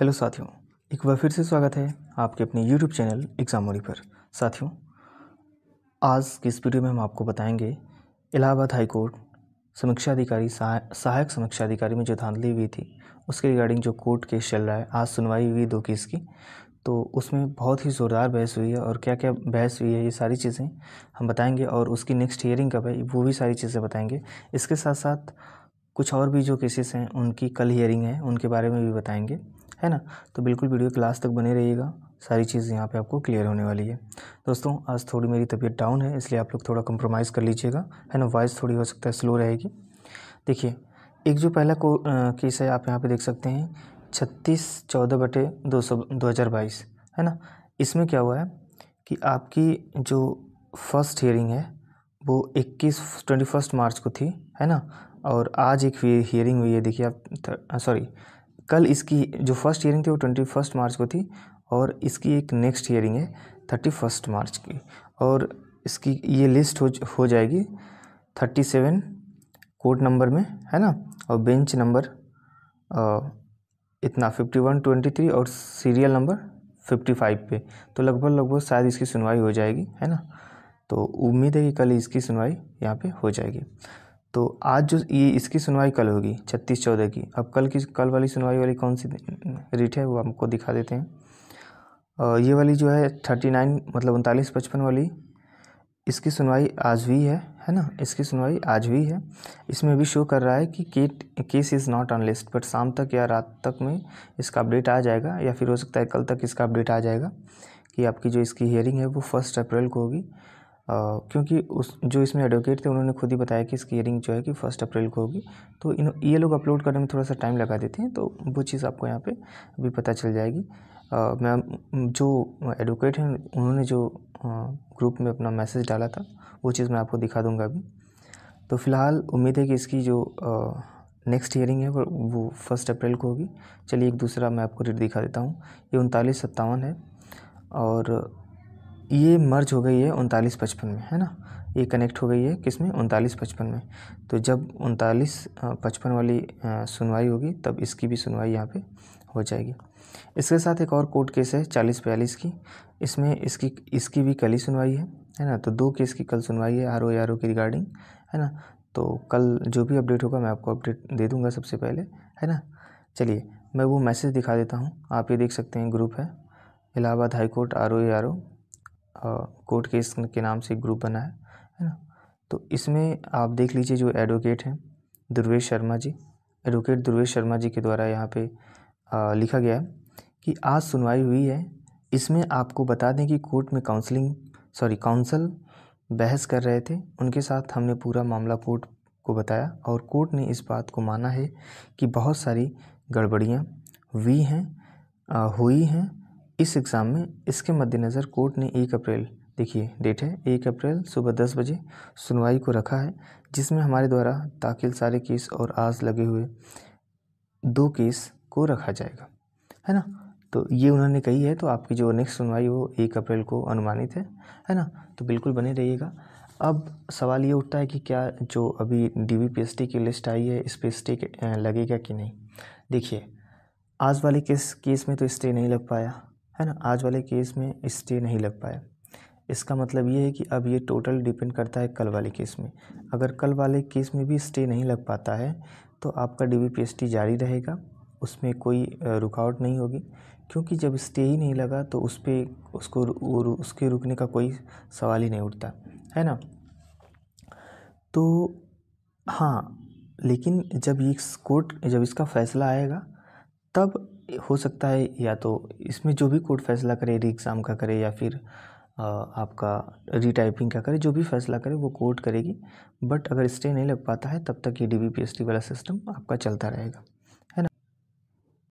hello साथियों एक बार फिर से स्वागत है आपके अपने यूट्यूब चैनल एग्जामोरी पर साथियों आज की इस वीडियो में हम आपको बताएंगे इलाहाबाद हाई कोर्ट समीक्षा अधिकारी सहायक समीक्षा अधिकारी में जो धांधली हुई थी उसके रिगार्डिंग जो कोर्ट केस चल रहा है आज सुनवाई हुई दो केस की तो उसमें बहुत ही ज़ोरदार बहस हुई है और क्या क्या बहस हुई है ये सारी चीज़ें हम बताएंगे और उसकी नेक्स्ट हियरिंग कब है वो भी सारी चीज़ें बताएंगे इसके साथ साथ कुछ और भी जो केसेस हैं उनकी कल हियरिंग है उनके बारे में भी बताएंगे है ना तो बिल्कुल वीडियो के लास्ट तक बने रहिएगा सारी चीज़ यहाँ पे आपको क्लियर होने वाली है दोस्तों आज थोड़ी मेरी तबीयत डाउन है इसलिए आप लोग थोड़ा कंप्रोमाइज़ कर लीजिएगा है ना वॉइस थोड़ी हो सकता है स्लो रहेगी देखिए एक जो पहला को केस है आप यहाँ पर देख सकते हैं छत्तीस चौदह बटे दो सौ दो हज़ार बाईस है ना इसमें क्या हुआ है कि आपकी जो फर्स्ट हियरिंग है वो इक्कीस ट्वेंटी फर्स्ट मार्च को थी है ना और आज एक हियरिंग हुई है देखिए आप सॉरी कल इसकी जो फर्स्ट हियरिंग थी वो ट्वेंटी फर्स्ट मार्च को थी और इसकी एक नेक्स्ट हियरिंग है थर्टी फर्स्ट मार्च की और इसकी ये लिस्ट हो हो जाएगी थर्टी सेवन कोर्ट नंबर में है ना और बेंच नंबर इतना फिफ्टी वन ट्वेंटी थ्री और सीरियल नंबर फिफ्टी फाइव पे तो लगभग लगभग शायद इसकी सुनवाई हो जाएगी है ना तो उम्मीद है कि कल इसकी सुनवाई यहाँ पर हो जाएगी तो आज जो ये इसकी सुनवाई कल होगी छत्तीस चौदह की अब कल की कल वाली सुनवाई वाली कौन सी रिट है वो आपको दिखा देते हैं ये वाली जो है थर्टी नाइन मतलब उनतालीस पचपन वाली इसकी सुनवाई आज हुई है है ना इसकी सुनवाई आज हुई है इसमें भी शो कर रहा है कि केट case is not on list but शाम तक या रात तक में इसका अपडेट आ जाएगा या फिर हो सकता है कल तक इसका अपडेट आ जाएगा कि आपकी जो इसकी हियरिंग है वो फर्स्ट अप्रैल को होगी क्योंकि उस जो इसमें एडवोकेट थे उन्होंने खुद ही बताया कि इसकी हयरिंग जो है कि फर्स्ट अप्रैल को होगी तो इन ये लोग अपलोड करने में थोड़ा सा टाइम लगा देते हैं तो वो चीज़ आपको यहाँ पर भी पता चल जाएगी मैम जो एडवोकेट हैं उन्होंने जो ग्रुप में अपना मैसेज डाला था वो चीज़ मैं आपको दिखा दूँगा अभी तो फ़िलहाल उम्मीद है कि इसकी जो नेक्स्ट हियरिंग है वो फर्स्ट अप्रैल को होगी चलिए एक दूसरा मैं आपको रेट दिखा देता हूँ ये उनतालीस सत्तावन है और ये मर्ज हो गई है उनतालीस पचपन में है ना ये कनेक्ट हो गई है किस में उनतालीस पचपन में तो जब उनतालीस पचपन वाली सुनवाई होगी तब इसकी भी सुनवाई यहाँ पे हो जाएगी इसके साथ एक और कोर्ट केस है चालीस बयालीस की इसमें इसकी इसकी भी कल ही सुनवाई है है ना तो दो केस की कल सुनवाई है आर ओ आर ओ की रिगार्डिंग है ना तो कल जो भी अपडेट होगा मैं आपको अपडेट दे दूँगा सबसे पहले है ना चलिए मैं वो मैसेज दिखा देता हूँ आप ये देख सकते हैं ग्रुप है Allahabad high court R O R O court case के नाम से ग्रुप बना है है ना तो इसमें आप देख लीजिए जो एडवोकेट हैं दुर्वेश शर्मा जी एडवोकेट दुर्वेश शर्मा जी के द्वारा यहाँ पे आ, लिखा गया है कि आज सुनवाई हुई है इसमें आपको बता दें कि कोर्ट में काउंसलिंग सॉरी काउंसल बहस कर रहे थे उनके साथ हमने पूरा मामला कोर्ट को बताया और कोर्ट ने इस बात को माना है कि बहुत सारी गड़बड़ियाँ हुई हैं हुई हैं इस एग्ज़ाम में इसके मद्देनज़र कोर्ट ने एक अप्रैल देखिए डेट है एक अप्रैल सुबह दस बजे सुनवाई को रखा है जिसमें हमारे द्वारा दाखिल सारे केस और आज लगे हुए दो केस को रखा जाएगा है ना तो ये उन्होंने कही है तो आपकी जो नेक्स्ट सुनवाई वो एक अप्रैल को अनुमानित है है ना तो बिल्कुल बने रहिएगा अब सवाल ये उठता है कि क्या जो अभी डी वी की लिस्ट आई है इस पर स्टे लगेगा कि नहीं देखिए आज वाले केस केस में तो स्टे नहीं लग पाया है ना आज वाले केस में स्टे नहीं लग पाया इसका मतलब ये है कि अब ये टोटल डिपेंड करता है कल वाले केस में अगर कल वाले केस में भी स्टे नहीं लग पाता है तो आपका डी जारी रहेगा उसमें कोई रुकावट नहीं होगी क्योंकि जब स्टे ही नहीं लगा तो उस पर उसको उसके रुकने का कोई सवाल ही नहीं उठता है ना तो हाँ लेकिन जब ये कोर्ट जब इसका फ़ैसला आएगा तब हो सकता है या तो इसमें जो भी कोर्ट फैसला करे री एग्ज़ाम का करे या फिर आपका रीटाइपिंग का करे जो भी फैसला करे वो कोर्ट करेगी बट अगर स्टे नहीं लग पाता है तब तक ये D B P S T वाला सिस्टम आपका चलता रहेगा